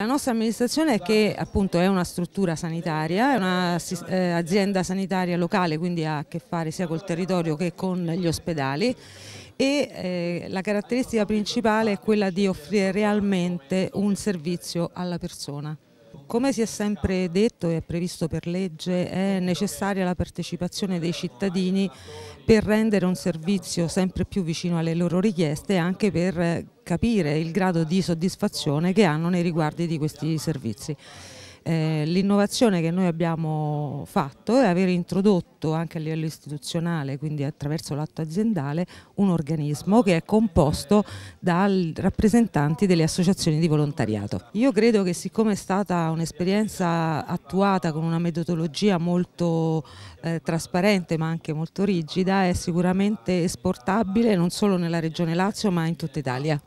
La nostra amministrazione è che appunto è una struttura sanitaria, è un'azienda eh, sanitaria locale, quindi ha a che fare sia col territorio che con gli ospedali e eh, la caratteristica principale è quella di offrire realmente un servizio alla persona. Come si è sempre detto e è previsto per legge, è necessaria la partecipazione dei cittadini per rendere un servizio sempre più vicino alle loro richieste e anche per capire il grado di soddisfazione che hanno nei riguardi di questi servizi. Eh, l'innovazione che noi abbiamo fatto è aver introdotto anche a livello istituzionale, quindi attraverso l'atto aziendale, un organismo che è composto da rappresentanti delle associazioni di volontariato. Io credo che siccome è stata un'esperienza attuata con una metodologia molto eh, trasparente ma anche molto rigida, è sicuramente esportabile non solo nella regione Lazio ma in tutta Italia.